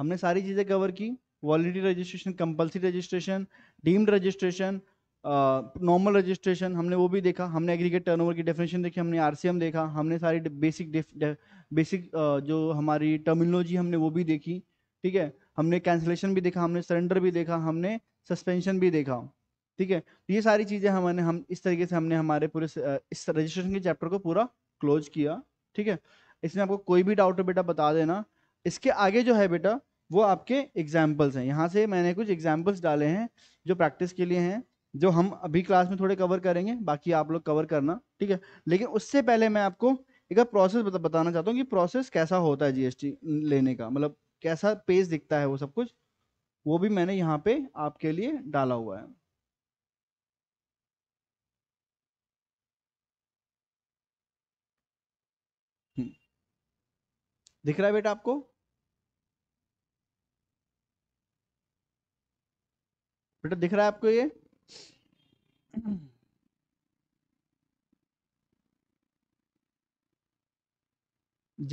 हमने सारी चीज़ें कवर की quality registration compulsory registration deemed registration normal registration हमने वो भी देखा हमने एग्रीगेट टर्नओवर की डेफिनेशन देखी हमने आरसीएम देखा हमने सारी बेसिक बेसिक जो हमारी टर्मिनोलॉजी हमने वो भी देखी ठीक है हमने कैंसिलेशन भी देखा हमने सरेंडर भी देखा हमने सस्पेंशन भी देखा ठीक है तो ये सारी चीज़ें हमने हम इस तरीके से हमने हमारे पूरे इस रजिस्ट्रेशन के चैप्टर को पूरा क्लोज किया ठीक है इसमें आपको कोई भी डाउट है बेटा बता देना इसके आगे जो है बेटा वो आपके एग्जाम्पल्स हैं यहाँ से मैंने कुछ एग्जाम्पल्स डाले हैं जो प्रैक्टिस के लिए हैं जो हम अभी क्लास में थोड़े कवर करेंगे बाकी आप लोग कवर करना ठीक है लेकिन उससे पहले मैं आपको एक प्रोसेस बता, बताना चाहता हूँ कि प्रोसेस कैसा होता है जीएसटी लेने का मतलब कैसा पेज दिखता है वो सब कुछ वो भी मैंने यहाँ पे आपके लिए डाला हुआ है हम्म। दिख रहा है बेटा आपको बेटा दिख रहा है आपको ये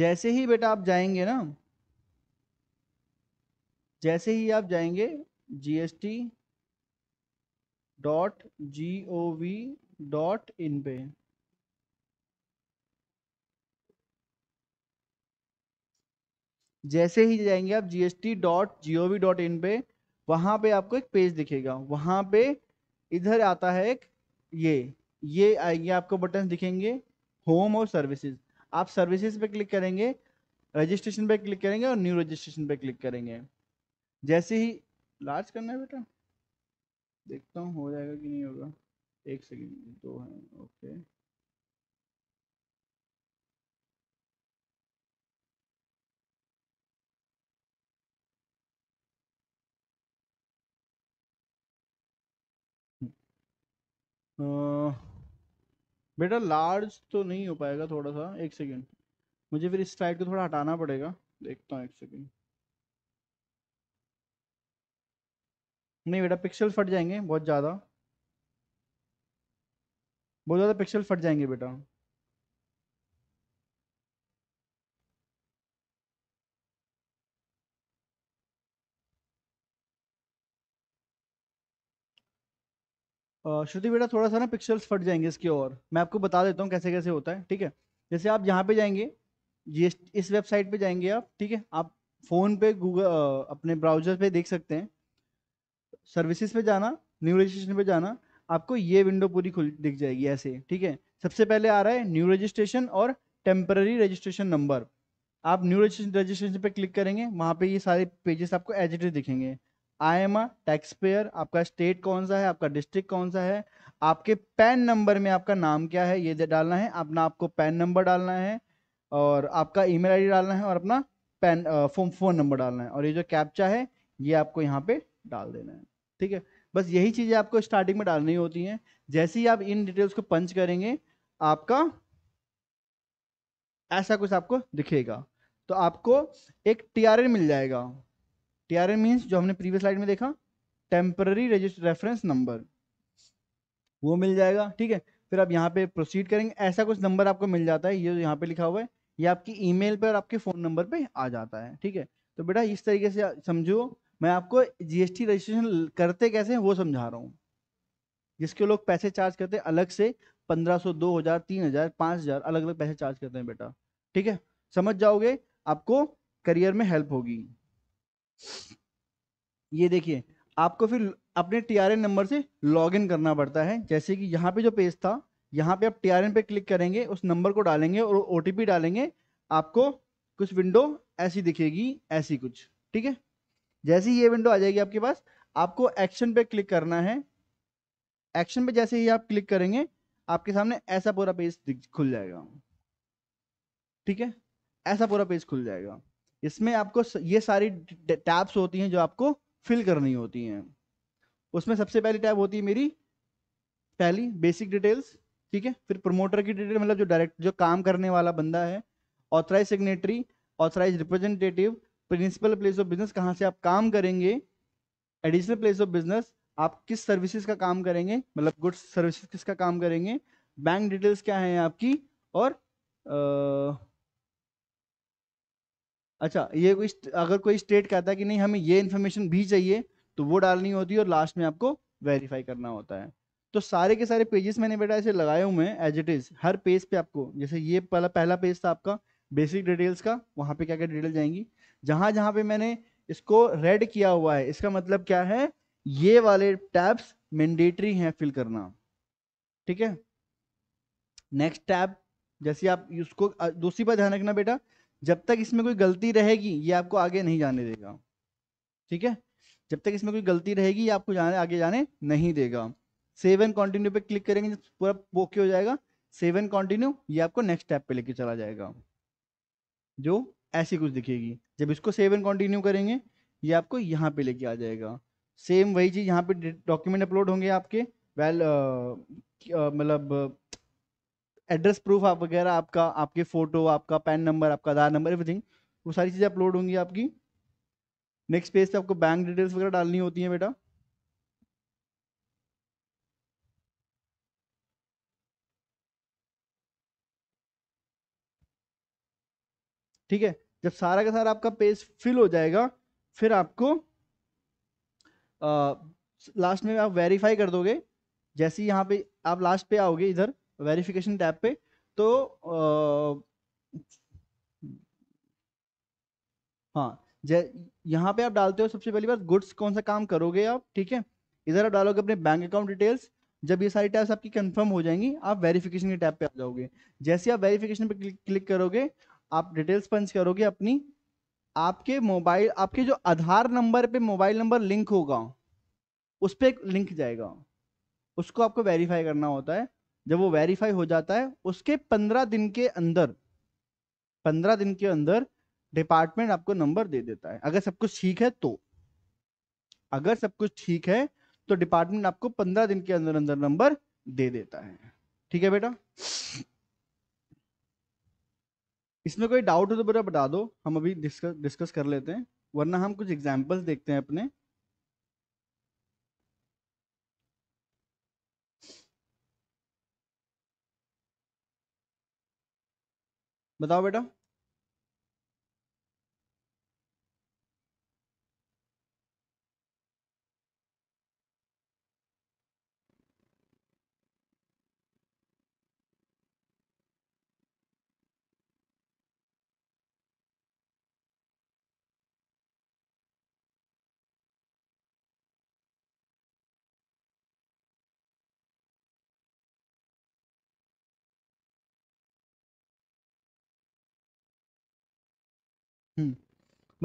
जैसे ही बेटा आप जाएंगे ना जैसे ही आप जाएंगे GST dot G O V dot in पे जैसे ही जाएंगे आप GST dot G O V dot in पे वहां पे आपको एक पेज दिखेगा वहां पे इधर आता है एक ये ये आएगी आपको बटन दिखेंगे होम और सर्विसेज आप सर्विसेज पे क्लिक करेंगे रजिस्ट्रेशन पे क्लिक करेंगे और न्यू रजिस्ट्रेशन पे क्लिक करेंगे जैसे ही लार्ज करना है बेटा देखता हूँ हो जाएगा कि नहीं होगा एक सेकेंड दो है ओके बेटा लार्ज तो नहीं हो पाएगा थोड़ा सा एक सेकेंड मुझे फिर इस साइड को थोड़ा हटाना पड़ेगा देखता हूँ एक सेकेंड नहीं बेटा पिक्सल फट जाएंगे बहुत ज़्यादा बहुत ज़्यादा पिक्सल फट जाएंगे बेटा श्रुति बेटा थोड़ा सा ना पिक्सल्स फट जाएंगे इसके और मैं आपको बता देता हूँ कैसे कैसे होता है ठीक है जैसे आप यहाँ पे जाएंगे ये इस वेबसाइट पे जाएंगे आप ठीक है आप फ़ोन पे गूगल अपने ब्राउजर पे देख सकते हैं सर्विसेज पे जाना न्यू रजिस्ट्रेशन पे जाना आपको ये विंडो पूरी खुल दिख जाएगी ऐसे ठीक है सबसे पहले आ रहा है न्यू रजिस्ट्रेशन और टेम्पररी रजिस्ट्रेशन नंबर आप न्यू रजिस्ट्रेशन पे क्लिक करेंगे वहाँ पे ये सारे पेजेस आपको एजिटेड दिखेंगे I am a tax payer आपका स्टेट कौन सा है आपका डिस्ट्रिक्ट कौन सा है आपके पैन नंबर में आपका नाम क्या है ये डालना है अपना आपको पैन नंबर डालना है और आपका ईमेल आईडी डालना है और अपना पैन फोन फोन नंबर डालना है और ये जो कैप्चा है ये आपको यहाँ पे डाल देना है ठीक है बस यही चीज़ें आपको स्टार्टिंग में डालनी होती हैं जैसे ही आप इन डिटेल्स को पंच करेंगे आपका ऐसा कुछ आपको दिखेगा तो आपको एक टी मिल जाएगा टीआरएन मीन्स जो हमने प्रीवियस स्लाइड में देखा टेम्पररी रेफरेंस नंबर वो मिल जाएगा ठीक है फिर आप यहाँ पे प्रोसीड करेंगे ऐसा कुछ नंबर आपको मिल जाता है ये यह यहाँ पे लिखा हुआ है ये आपकी ईमेल पे और आपके फ़ोन नंबर पे आ जाता है ठीक है तो बेटा इस तरीके से समझो मैं आपको जीएसटी रजिस्ट्रेशन करते कैसे हैं वो समझा रहा हूँ जिसके लोग पैसे चार्ज करते हैं अलग से पंद्रह सौ दो हज़ार तीन हज़ार पाँच हज़ार अलग अलग पैसे चार्ज करते हैं बेटा ठीक है समझ जाओगे आपको करियर में हेल्प होगी ये देखिए आपको फिर अपने टी नंबर से लॉगिन करना पड़ता है जैसे कि यहाँ पे जो पेज था यहाँ पे आप टी पे क्लिक करेंगे उस नंबर को डालेंगे और ओ डालेंगे आपको कुछ विंडो ऐसी दिखेगी ऐसी कुछ ठीक है जैसे ही ये विंडो आ जाएगी आपके पास आपको एक्शन पे क्लिक करना है एक्शन पे जैसे ही आप क्लिक करेंगे आपके सामने ऐसा पूरा पेज खुल जाएगा ठीक है ऐसा पूरा पेज खुल जाएगा इसमें आपको ये सारी टैब्स होती हैं जो आपको फिल करनी होती हैं उसमें सबसे पहली टैब होती है मेरी पहली बेसिक डिटेल्स ठीक है फिर प्रमोटर की डिटेल मतलब जो डायरेक्ट जो काम करने वाला बंदा है authorise signatory authorise representative principal place of business कहाँ से आप काम करेंगे एडिशनल प्लेस ऑफ बिजनेस आप किस सर्विसेज का काम करेंगे मतलब गुड्स सर्विसेज किसका काम करेंगे बैंक डिटेल्स क्या है आपकी और आ, अच्छा, ये कोई अगर कोई स्टेट कहता है कि नहीं हमें ये इन्फॉर्मेशन भी चाहिए, तो वो डालनी होती है और लास्ट में आपको वेरीफाई करना होता है। तो सारे के सारे पेजेस मैंने बेटा ऐसे लगाए हुए हैं एज़ इट इज़ हर पेज पे आपको जैसे ये पहला पहला पेज था आपका बेसिक डिटेल्स का, वहाँ पे क्या-क्या डिटेल जाएंगी जहाँ जहाँ-जहाँ पे मैंने इसको रेड किया हुआ है, इसका मतलब क्या है ये वाले टैब्स मैंडेटरी हैं फिल करना। ठीक है? नेक्स्ट टैब जैसे आप उसको दूसरी बात ध्यान रखना बेटा जब तक इसमें कोई गलती रहेगी ये आपको आगे नहीं जाने देगा ठीक है जब तक इसमें कोई गलती रहेगी ये आपको जाने आगे जाने नहीं देगा सेव एंड कॉन्टिन्यू पे क्लिक करेंगे जब पूरा ओके हो जाएगा सेव एंड कॉन्टिन्यू ये आपको नेक्स्ट स्टेप पे लेके चला जाएगा जो ऐसी कुछ दिखेगी जब इसको सेव एंड कॉन्टिन्यू करेंगे ये आपको यहाँ पे लेके आ जाएगा सेम वही चीज़ यहाँ पे डॉक्यूमेंट अपलोड होंगे आपके वेल मतलब एड्रेस प्रूफ आप वगैरह आपका आपके फोटो आपका पैन नंबर आपका आधार नंबर एवरीथिंग वो सारी चीज़ें अपलोड होंगी आपकी नेक्स्ट पेज पे आपको बैंक डिटेल्स वगैरह डालनी होती है बेटा ठीक है जब सारा का सारा आपका पेज फिल हो जाएगा फिर आपको आ, लास्ट में आप वेरीफाई कर दोगे जैसे ही यहाँ पे आप लास्ट पे आओगे इधर वेरिफिकेशन टैब पे तो हाँ हाँ यहाँ पे आप डालते हो सबसे पहली बात गुड्स कौन सा काम करोगे आप ठीक है इधर आप डालोगे अपने बैंक अकाउंट डिटेल्स जब ये सारी टैब्स आपकी कंफर्म हो जाएंगी आप वेरिफिकेशन के टैब पे आ जाओगे जैसे आप वेरिफिकेशन पे क्लिक करोगे आप डिटेल्स पंच करोगे अपनी आपके मोबाइल आपके जो आधार नंबर पे मोबाइल नंबर लिंक होगा उस पर लिंक जाएगा उसको आपको वेरीफाई करना होता है जब वो वेरीफाई हो जाता है उसके पंद्रह दिन के अंदर पंद्रह दिन के अंदर डिपार्टमेंट आपको नंबर दे देता है अगर सब कुछ ठीक है तो अगर सब कुछ ठीक है तो डिपार्टमेंट आपको पंद्रह दिन के अंदर अंदर नंबर दे देता है ठीक है बेटा इसमें कोई डाउट हो तो बेटा बता दो हम अभी डिस्कस डिस्कस कर लेते हैं वरना हम कुछ एग्जाम्पल्स देखते हैं अपने बताओ बेटा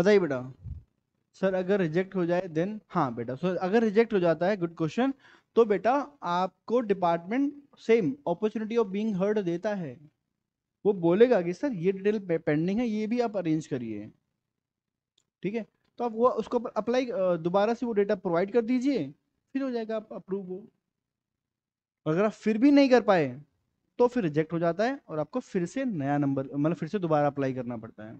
बताइए बेटा सर अगर रिजेक्ट हो जाए देन हाँ बेटा सर अगर रिजेक्ट हो जाता है गुड क्वेश्चन तो बेटा आपको department same opportunity of being heard देता है वो बोलेगा कि सर ये डिटेल पेंडिंग है ये भी आप अरेंज करिए ठीक है तो आप वो उसको अप्लाई दोबारा से वो डेटा प्रोवाइड कर दीजिए फिर हो जाएगा आप अप्रूव हो अगर आप फिर भी नहीं कर पाए तो फिर रिजेक्ट हो जाता है और आपको फिर से नया नंबर मतलब फिर से दोबारा अप्लाई करना पड़ता है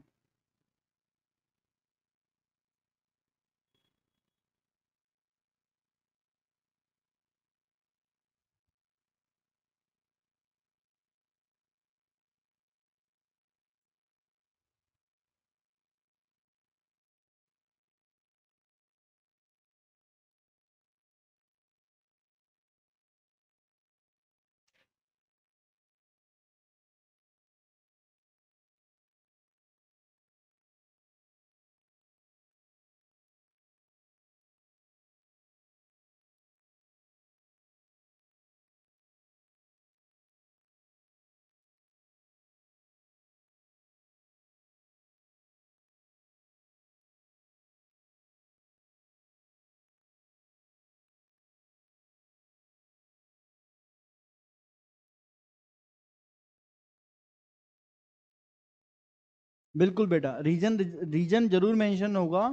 बिल्कुल बेटा रीजन रीजन जरूर मेंशन होगा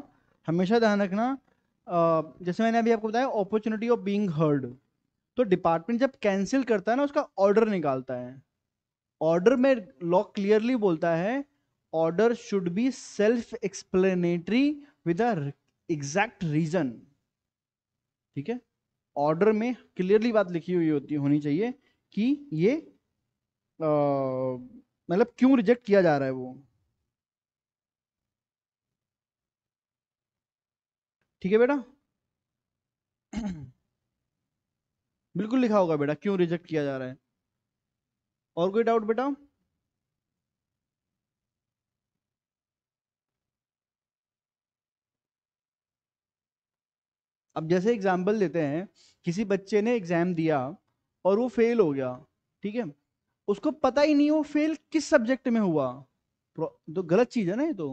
हमेशा ध्यान रखना जैसे मैंने अभी आपको बताया अपॉर्चुनिटी ऑफ बीइंग हर्ड तो डिपार्टमेंट जब कैंसिल करता है ना उसका ऑर्डर निकालता है ऑर्डर में लॉ क्लियरली बोलता है order should be self explanatory with exact reason ठीक है ऑर्डर में क्लियरली बात लिखी हुई होती होनी चाहिए कि ये मतलब क्यों रिजेक्ट किया जा रहा है वो ठीक है बेटा बिल्कुल लिखा होगा बेटा क्यों रिजेक्ट किया जा रहा है और कोई डाउट बेटा अब जैसे एग्जाम्पल देते हैं किसी बच्चे ने एग्जाम दिया और वो फेल हो गया ठीक है उसको पता ही नहीं वो फेल किस सब्जेक्ट में हुआ तो गलत चीज़ है ना ये तो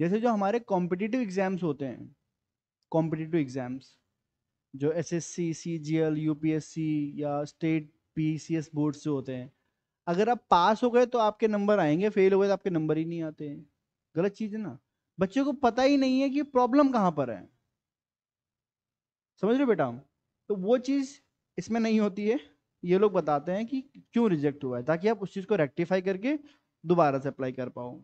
जैसे जो हमारे कॉम्पिटिटिव एग्जाम्स होते हैं कॉम्पिटिटिव एग्ज़ाम्स जो S S C C G L U P S C या state P C S board से होते हैं अगर आप पास हो गए तो आपके नंबर आएंगे फेल हो गए तो आपके नंबर ही नहीं आते हैं गलत चीज़ है ना बच्चे को पता ही नहीं है कि प्रॉब्लम कहाँ पर है समझ रहे बेटा तो वो चीज़ इसमें नहीं होती है ये लोग बताते हैं कि क्यों रिजेक्ट हुआ है ताकि आप उस चीज़ को रेक्टिफाई करके दोबारा से अप्लाई कर पाओ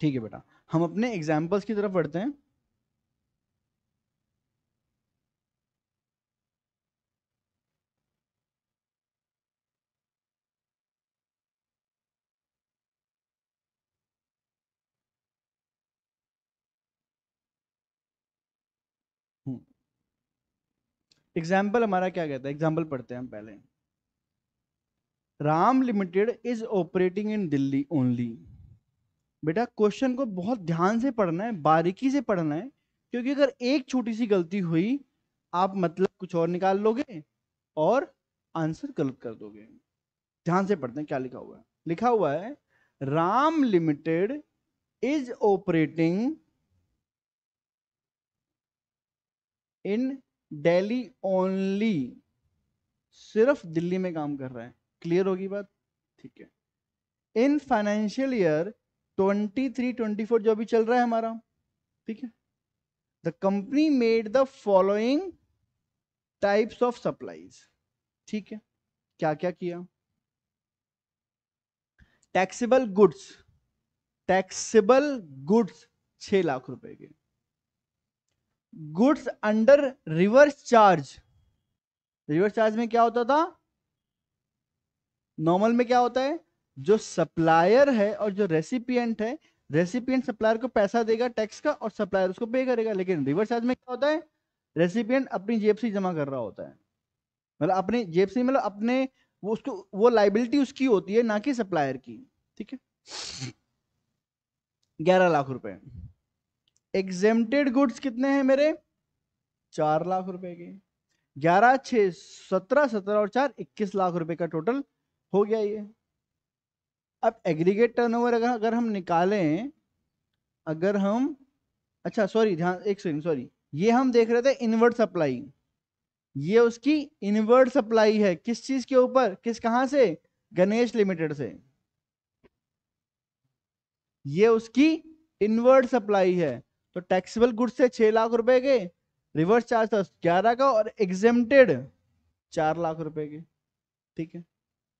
ठीक है बेटा हम अपने एग्जाम्पल्स की तरफ बढ़ते हैं एग्जाम्पल हम्म। हमारा क्या कहता है एग्जाम्पल पढ़ते हैं हम पहले Ram limited is operating in Delhi only बेटा क्वेश्चन को बहुत ध्यान से पढ़ना है बारीकी से पढ़ना है क्योंकि अगर एक छोटी सी गलती हुई आप मतलब कुछ और निकाल लोगे और आंसर गलत कर दोगे ध्यान से पढ़ते हैं क्या लिखा हुआ है लिखा हुआ है Ram limited is operating in Delhi only सिर्फ दिल्ली में काम कर रहा है क्लियर होगी बात ठीक है in financial year twenty three twenty four जो अभी चल रहा है हमारा ठीक है the company made the following types of supplies ठीक है क्या क्या किया टैक्सेबल गुड्स टैक्सेबल गुड्स छह लाख रुपए के goods under reverse charge reverse charge में क्या होता था नॉर्मल में क्या होता है जो सप्लायर है और जो रेसिपियंट है रेसिपियंट सप्लायर को पैसा देगा टैक्स का और सप्लायर उसको पे करेगा लेकिन रिवर्स चार्ज में क्या होता है रेसिपियंट अपनी जेब से जमा कर रहा होता है मतलब अपनी जेब से मतलब अपने वो उसको वो लाइबिलिटी उसकी होती है ना कि सप्लायर की ठीक है ग्यारह लाख रुपए एग्जेमटेड गुड्स कितने हैं मेरे चार लाख रुपए के ग्यारह छ सत्रह सत्रह और चार इक्कीस लाख रुपए का टोटल हो गया ये अब एग्रीगेट टर्नओवर अगर अगर हम निकालें अगर हम अच्छा सॉरी ध्यान एक सेकेंड सॉरी ये हम देख रहे थे इनवर्ट सप्लाई ये उसकी इनवर्ट सप्लाई है किस चीज के ऊपर किस कहां से गणेश लिमिटेड से ये उसकी इनवर्ट सप्लाई है तो टैक्सेबल गुड्स से छह लाख रुपए के रिवर्स चार्ज था ग्यारह का और एग्जेमटेड चार लाख रुपए के ठीक है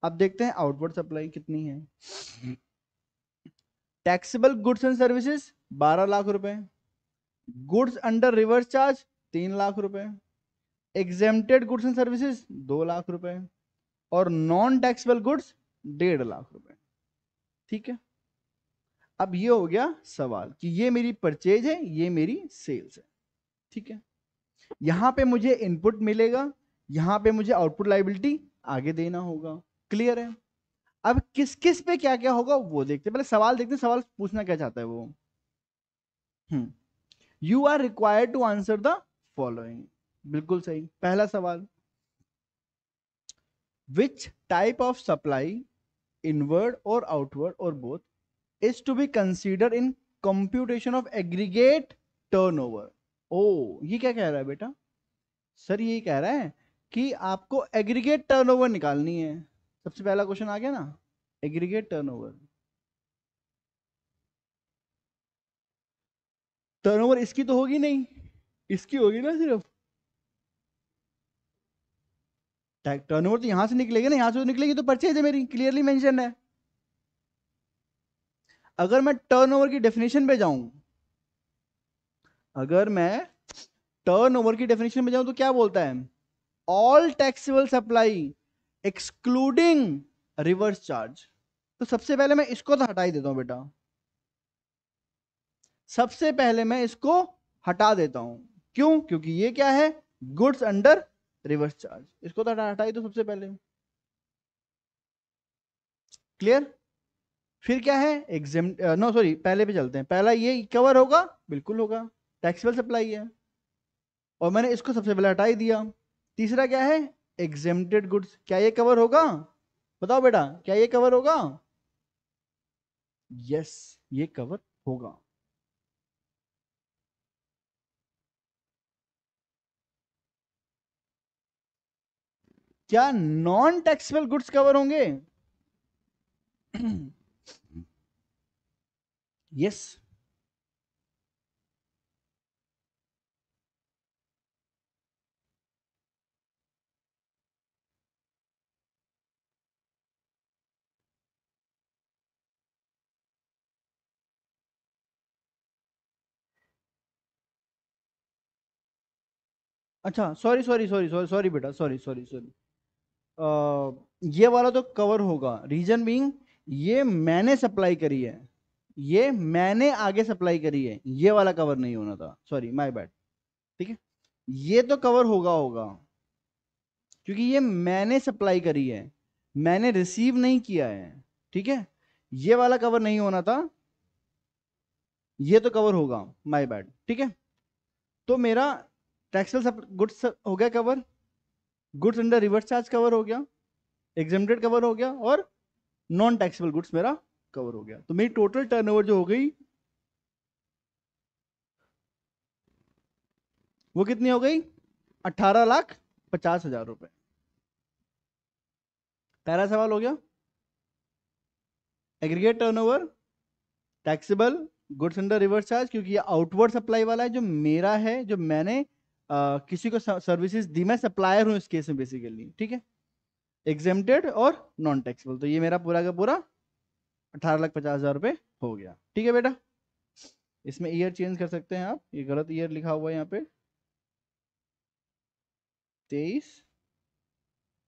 अब देखते हैं आउटवर्ड सप्लाई कितनी है टैक्सेबल गुड्स एंड सर्विसेज बारह लाख रुपए गुड्स अंडर रिवर्स चार्ज तीन लाख रुपए एग्जेम्प्टेड गुड्स एंड सर्विसेज दो लाख रुपए और नॉन टैक्सेबल गुड्स डेढ़ लाख रुपए ठीक है अब ये हो गया सवाल कि ये मेरी परचेज है ये मेरी सेल्स है ठीक है यहां पे मुझे इनपुट मिलेगा यहां पे मुझे आउटपुट लाइबिलिटी आगे देना होगा क्लियर है अब किस किस पे क्या क्या होगा वो देखते हैं पहले सवाल देखते हैं सवाल पूछना क्या चाहता है वो you are required to answer the following बिल्कुल सही पहला सवाल which type of supply inward और आउटवर्ड और both is to be consider in computation of aggregate turnover ओ ये क्या कह रहा है बेटा सर ये कह रहा है कि आपको एग्रीगेट टर्नओवर निकालनी है सबसे पहला क्वेश्चन आ गया ना एग्रीगेट टर्नओवर टर्नओवर इसकी तो होगी नहीं इसकी होगी ना सिर्फ टर्नओवर तो यहां से निकलेगी ना यहां से तो निकलेगी तो परचेज है मेरी क्लियरली मेंशन है अगर मैं टर्नओवर की डेफिनेशन पे जाऊं अगर मैं टर्नओवर की डेफिनेशन पे जाऊं तो क्या बोलता है all taxable supply excluding reverse charge तो सबसे पहले मैं इसको तो हटा ही देता हूं बेटा सबसे पहले मैं इसको हटा देता हूं क्यों क्योंकि ये क्या है गुड्स अंडर रिवर्स चार्ज इसको तो हटा ही दो सबसे पहले क्लियर फिर क्या है एग्जाम नो सॉरी पहले पे चलते हैं पहला ये कवर होगा बिल्कुल होगा टैक्सीबल सप्लाई है और मैंने इसको सबसे पहले हटा ही दिया तीसरा क्या है एग्जेमटेड गुड्स क्या ये कवर होगा बताओ बेटा क्या ये कवर होगा यस ये कवर होगा क्या नॉन टैक्सेबल गुड्स कवर होंगे यस yes. अच्छा sorry sorry sorry sorry sorry बेटा सॉरी सॉरी सॉरी ये वाला तो कवर होगा रीजन बींग ये मैंने सप्लाई करी है ये मैंने आगे सप्लाई करी है ये वाला कवर नहीं होना था सॉरी माय बैड ठीक है ये तो कवर होगा होगा क्योंकि ये मैंने सप्लाई करी है मैंने रिसीव नहीं किया है ठीक है ये वाला कवर नहीं होना था ये तो कवर होगा माय बैड ठीक है तो मेरा टैक्सेबल गुड्स हो गया cover goods under reverse charge cover हो गया एग्जेमटेड कवर हो गया और नॉन टैक्सेबल गुड्स मेरा कवर हो गया तो मेरी टोटल टर्नओवर जो हो गई वो कितनी हो गई अट्ठारह लाख पचास हजार रुपए पहला सवाल हो गया aggregate turnover taxable goods under reverse charge क्योंकि ये आउटवर्ड सप्लाई वाला है जो मेरा है जो मैंने किसी को सर्विसेज दी मैं सप्लायर हूँ इस केस में बेसिकली ठीक है एग्जेमटेड और नॉन टैक्सेबल तो ये मेरा पूरा का पूरा अठारह लाख पचास हज़ार रुपये हो गया ठीक है बेटा इसमें ईयर चेंज कर सकते हैं आप ये गलत ईयर लिखा हुआ है यहाँ पे तेईस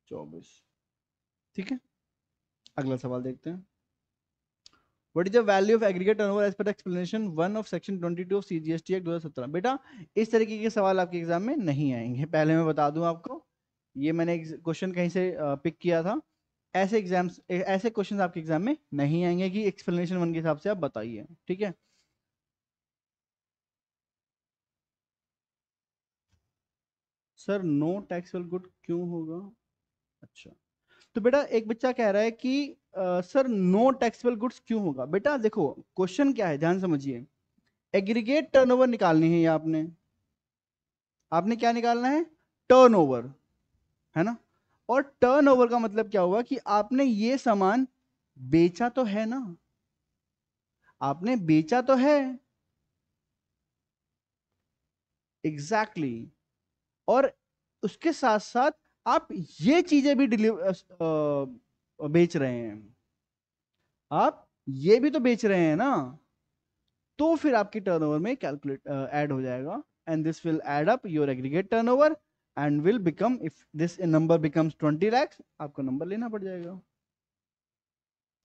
चौबीस ठीक है अगला सवाल देखते हैं what is the value of aggregate turnover as per explanation one of section 22 of CGST act 2017 बेटा इस तरीके के सवाल आपके एग्जाम में नहीं आएंगे पहले मैं बता दूं आपको ये मैंने क्वेश्चन कहीं से पिक किया था ऐसे एग्जाम्स ऐसे क्वेश्चन आपके एग्जाम में नहीं आएंगे कि एक्सप्लेनेशन वन के हिसाब से आप बताइए ठीक है सर नो टैक्सेबल गुड क्यों होगा अच्छा तो बेटा एक बच्चा कह रहा है कि सर नो टैक्सेबल गुड्स क्यों होगा बेटा देखो क्वेश्चन क्या है ध्यान समझिए एग्रीगेट टर्नओवर निकालनी है ये आपने आपने क्या निकालना है टर्नओवर है ना और टर्नओवर का मतलब क्या हुआ कि आपने ये सामान बेचा तो है ना आपने बेचा तो है एग्जैक्टली exactly. और उसके साथ साथ आप ये चीजें भी डिलीवर बेच रहे हैं आप ये भी तो बेच रहे हैं ना तो फिर आपकी टर्नओवर में कैलकुलेट ऐड uh, हो जाएगा and this will add up your aggregate turnover and will become if this number becomes twenty lakhs आपको नंबर लेना पड़ जाएगा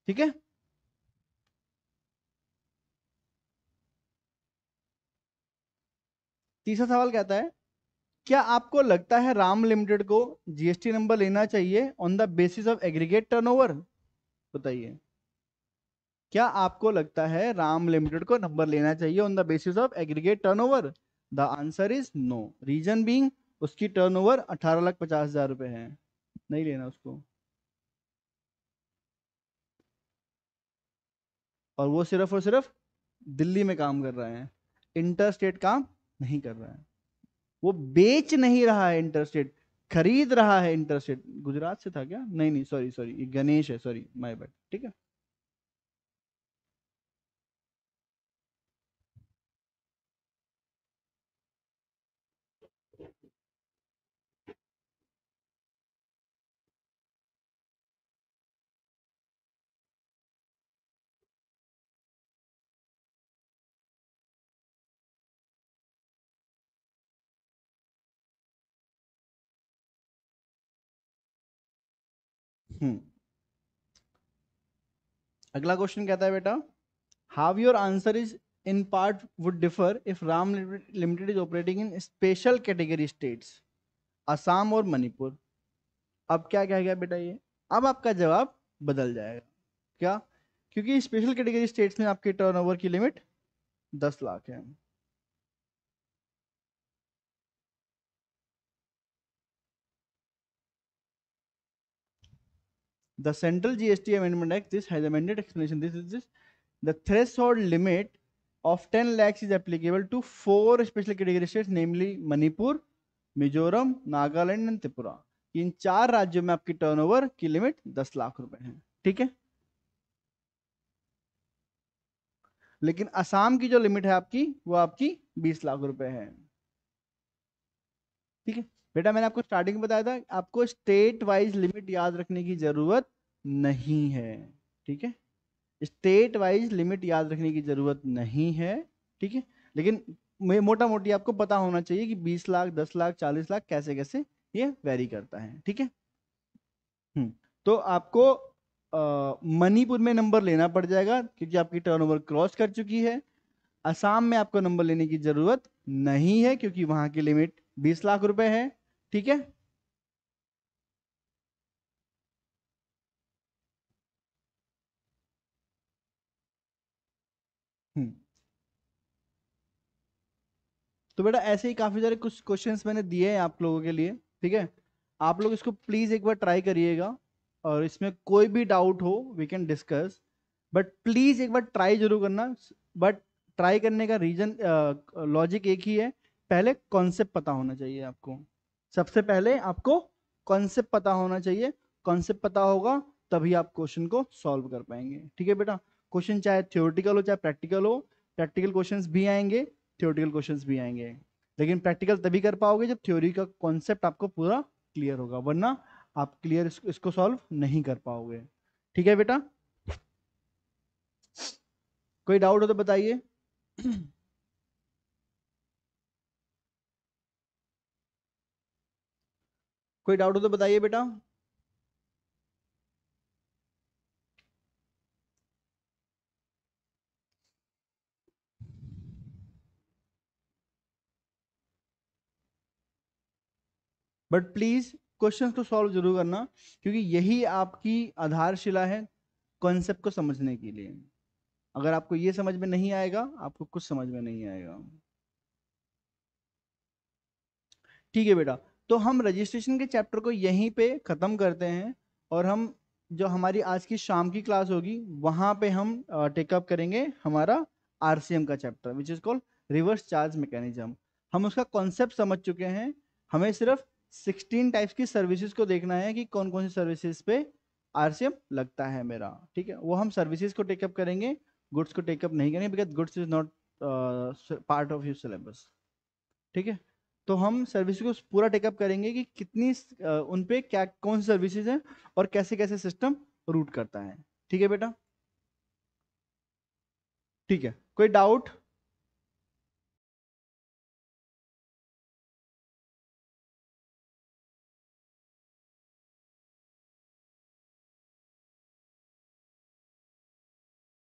ठीक है तीसरा सवाल कहता है क्या आपको लगता है राम लिमिटेड को जीएसटी नंबर लेना चाहिए on the basis of aggregate turnover बताइए क्या आपको लगता है राम लिमिटेड को नंबर लेना चाहिए on the basis of aggregate turnover the answer is no reason being उसकी टर्नओवर अठारह लाख पचास हजार रुपए है नहीं लेना उसको और वो सिर्फ और सिर्फ दिल्ली में काम कर रहा है इंटर स्टेट काम नहीं कर रहा है वो बेच नहीं रहा है इंटरस्टेट खरीद रहा है इंटरस्टेट गुजरात से था क्या नहीं नहीं सॉरी सॉरी गणेश है सॉरी माय बैड ठीक है हम्म। अगला क्वेश्चन कहता है बेटा how your answer is in part would differ if Ram limited is operating in special category states Assam और मणिपुर अब क्या कह गया बेटा ये अब आपका जवाब बदल जाएगा क्या क्योंकि स्पेशल कैटेगरी स्टेट्स में आपके टर्नओवर की लिमिट दस लाख है the central gst amendment act this has amended explanation this is this the threshold limit of 10 lakhs is applicable to four special category states namely manipur mizoram nagaland and tripura in char rajyon mein aapki turnover ki limit 10 lakh रुपए hai theek hai लेकिन असम की जो limit है आपकी वो आपकी बीस लाख रुपए है ठीक है बेटा मैंने आपको स्टार्टिंग में बताया था आपको स्टेट वाइज लिमिट याद रखने की जरूरत नहीं है ठीक है स्टेट वाइज लिमिट याद रखने की जरूरत नहीं है ठीक है लेकिन मोटा मोटी आपको पता होना चाहिए कि 20 लाख 10 लाख 40 लाख कैसे कैसे ये वेरी करता है ठीक है हम्म, तो आपको मणिपुर में नंबर लेना पड़ जाएगा क्योंकि आपकी टर्नओवर क्रॉस कर चुकी है असम में आपको नंबर लेने की जरूरत नहीं है क्योंकि वहां की लिमिट 20 लाख रुपए है ठीक है हम्म। तो बेटा ऐसे ही काफ़ी सारे कुछ क्वेश्चंस मैंने दिए हैं आप लोगों के लिए ठीक है आप लोग इसको प्लीज़ एक बार ट्राई करिएगा और इसमें कोई भी डाउट हो we can discuss but please एक बार ट्राई जरूर करना बट ट्राई करने का रीज़न लॉजिक एक ही है पहले कॉन्सेप्ट पता होना चाहिए आपको सबसे पहले आपको कॉन्सेप्ट पता होना चाहिए कॉन्सेप्ट पता होगा तभी आप क्वेश्चन को सॉल्व कर पाएंगे ठीक है बेटा क्वेश्चन चाहे थ्योरेटिकल हो चाहे प्रैक्टिकल हो प्रैक्टिकल क्वेश्चंस भी आएंगे थ्योरेटिकल क्वेश्चंस भी आएंगे लेकिन प्रैक्टिकल तभी कर पाओगे जब थ्योरी का कॉन्सेप्ट आपको पूरा क्लियर होगा वरना आप क्लियर इस, इसको सॉल्व नहीं कर पाओगे ठीक है बेटा कोई डाउट हो तो बताइए कोई डाउट हो तो बताइए बेटा बट प्लीज क्वेश्चंस को सॉल्व जरूर करना क्योंकि यही आपकी आधारशिला है कॉन्सेप्ट को समझने के लिए अगर आपको ये समझ में नहीं आएगा आपको कुछ समझ में नहीं आएगा ठीक है बेटा तो हम रजिस्ट्रेशन के चैप्टर को यहीं पे ख़त्म करते हैं और हम जो हमारी आज की शाम की क्लास होगी वहाँ पे हम टेकअप करेंगे हमारा आर का chapter which is called reverse charge mechanism हम उसका कॉन्सेप्ट समझ चुके हैं हमें सिर्फ 16 टाइप्स की सर्विसेज को देखना है कि कौन कौन सी सर्विसेज पे आर लगता है मेरा ठीक है वो हम सर्विसेज को टेकअप करेंगे गुड्स को टेकअप नहीं करेंगे because goods is not part of your syllabus ठीक है तो हम सर्विस को पूरा टेकअप करेंगे कि कितनी उन पे क्या कौन सी सर्विसेज हैं और कैसे कैसे सिस्टम रूट करता है ठीक है बेटा ठीक है कोई डाउट